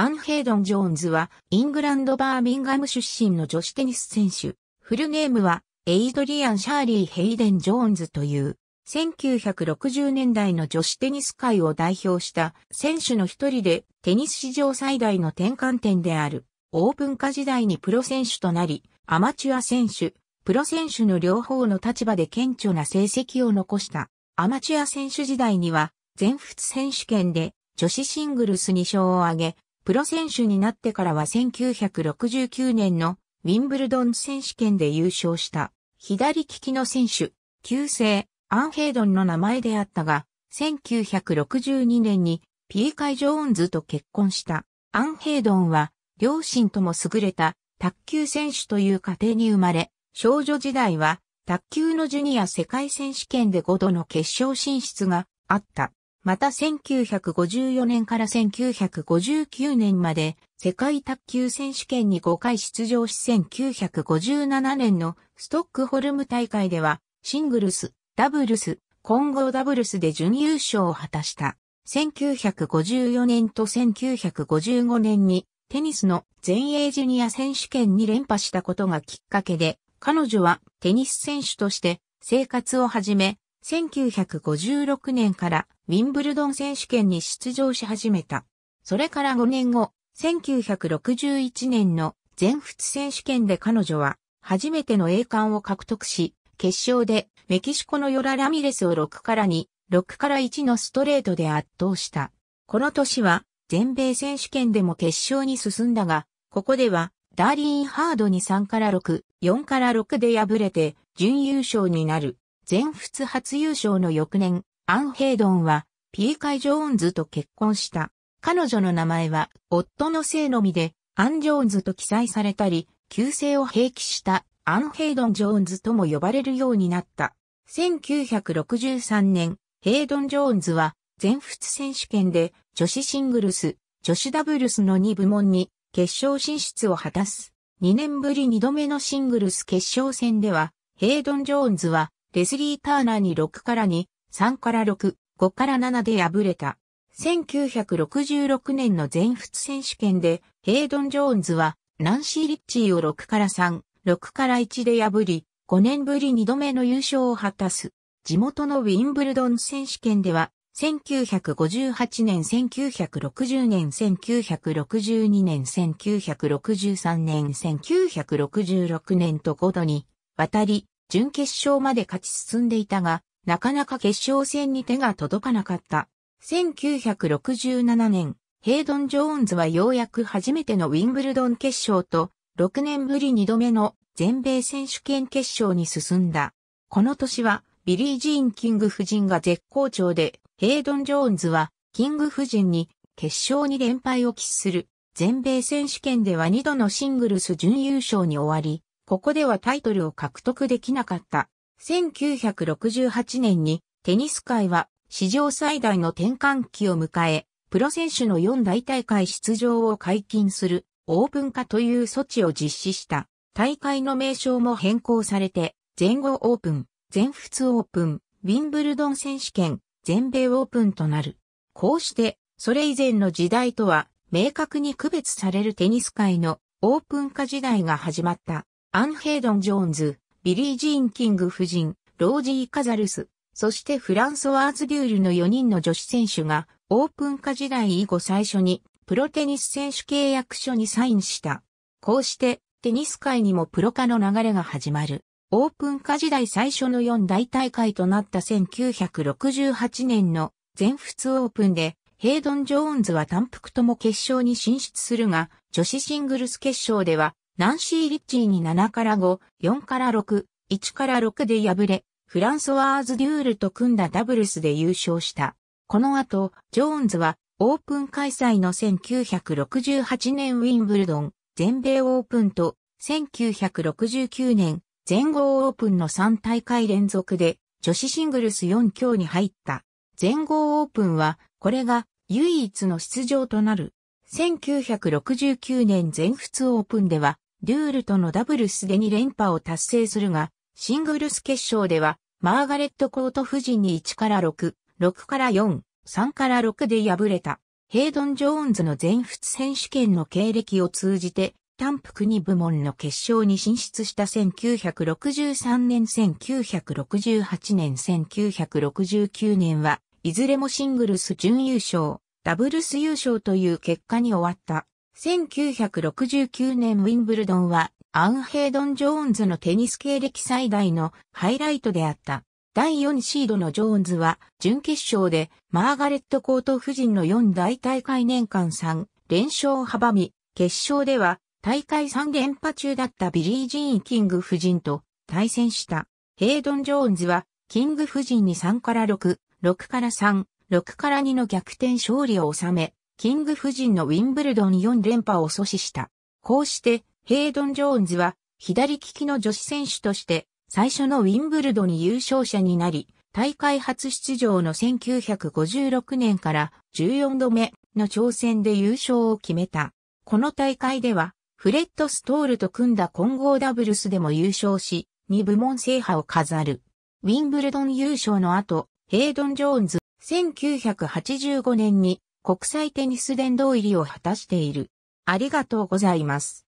アンヘイドン・ジョーンズは、イングランド・バーミンガム出身の女子テニス選手。フルネームは、エイドリアン・シャーリー・ヘイデン・ジョーンズという、1960年代の女子テニス界を代表した選手の一人で、テニス史上最大の転換点である、オープン化時代にプロ選手となり、アマチュア選手、プロ選手の両方の立場で顕著な成績を残した。アマチュア選手時代には、全仏選手権で女子シングルス2勝を挙げ、プロ選手になってからは1969年のウィンブルドン選手権で優勝した左利きの選手、旧姓アンヘイドンの名前であったが、1962年にピーカイ・ジョーンズと結婚したアンヘイドンは両親とも優れた卓球選手という家庭に生まれ、少女時代は卓球のジュニア世界選手権で5度の決勝進出があった。また1954年から1959年まで世界卓球選手権に5回出場し1957年のストックホルム大会ではシングルス、ダブルス、混合ダブルスで準優勝を果たした。1954年と1955年にテニスの全英ジュニア選手権に連覇したことがきっかけで、彼女はテニス選手として生活を始め、1956年からウィンブルドン選手権に出場し始めた。それから5年後、1961年の全仏選手権で彼女は初めての栄冠を獲得し、決勝でメキシコのヨラ・ラミレスを6から2、6から1のストレートで圧倒した。この年は全米選手権でも決勝に進んだが、ここではダーリーン・ハードに3から6、4から6で敗れて準優勝になる。全仏初優勝の翌年、アン・ヘイドンは、ピーカイ・ジョーンズと結婚した。彼女の名前は、夫の姓のみで、アン・ジョーンズと記載されたり、旧姓を併記したアン・ヘイドン・ジョーンズとも呼ばれるようになった。1963年、ヘイドン・ジョーンズは、全仏選手権で、女子シングルス、女子ダブルスの2部門に、決勝進出を果たす。2年ぶり2度目のシングルス決勝戦では、ヘイドン・ジョーンズは、レスリー・ターナーに6から2、3から6、5から7で敗れた。1966年の全仏選手権で、ヘイドン・ジョーンズは、ナンシー・リッチーを6から3、6から1で破り、5年ぶり2度目の優勝を果たす。地元のウィンブルドン選手権では、1958年、1960年、1962年、1963年、1966年と5度に、渡り、準決勝まで勝ち進んでいたが、なかなか決勝戦に手が届かなかった。1967年、ヘイドン・ジョーンズはようやく初めてのウィンブルドン決勝と、6年ぶり2度目の全米選手権決勝に進んだ。この年は、ビリー・ジーン・キング夫人が絶好調で、ヘイドン・ジョーンズは、キング夫人に、決勝に連敗を喫する。全米選手権では2度のシングルス準優勝に終わり、ここではタイトルを獲得できなかった。1968年にテニス界は史上最大の転換期を迎え、プロ選手の4大大会出場を解禁するオープン化という措置を実施した。大会の名称も変更されて、全豪オープン、全仏オープン、ウィンブルドン選手権、全米オープンとなる。こうして、それ以前の時代とは明確に区別されるテニス界のオープン化時代が始まった。アンヘイドン・ジョーンズ、ビリー・ジーン・キング夫人、ロージー・カザルス、そしてフランソワーズ・デュールの4人の女子選手が、オープン化時代以後最初に、プロテニス選手契約書にサインした。こうして、テニス界にもプロ化の流れが始まる。オープン化時代最初の4大大会となった1968年の全仏オープンで、ヘイドン・ジョーンズは単服とも決勝に進出するが、女子シングルス決勝ではナンシー・リッチーに7から5、4から6、1から6で敗れ、フランソワーズ・デュールと組んだダブルスで優勝した。この後、ジョーンズはオープン開催の1968年ウィンブルドン、全米オープンと1969年全豪オープンの3大会連続で女子シングルス4強に入った。全豪オープンはこれが唯一の出場となる。1969年全仏オープンではデュールとのダブルスで2連覇を達成するが、シングルス決勝では、マーガレット・コート夫人に1から6、6から4、3から6で敗れた。ヘイドン・ジョーンズの全仏選手権の経歴を通じて、単服2部門の決勝に進出した1963年、1968年、1969年は、いずれもシングルス準優勝、ダブルス優勝という結果に終わった。1969年ウィンブルドンはアンヘイドン・ジョーンズのテニス経歴最大のハイライトであった。第4シードのジョーンズは準決勝でマーガレット・コート夫人の4大大会年間3連勝を阻み、決勝では大会3連覇中だったビリー・ジーン・キング夫人と対戦した。ヘイドン・ジョーンズはキング夫人に3から6、6から3、6から2の逆転勝利を収め、キング夫人のウィンブルドン4連覇を阻止した。こうして、ヘイドン・ジョーンズは、左利きの女子選手として、最初のウィンブルドン優勝者になり、大会初出場の1956年から14度目の挑戦で優勝を決めた。この大会では、フレッド・ストールと組んだ混合ダブルスでも優勝し、2部門制覇を飾る。ウィンブルドン優勝の後、ヘイドン・ジョーンズ、1985年に国際テニス殿堂入りを果たしている。ありがとうございます。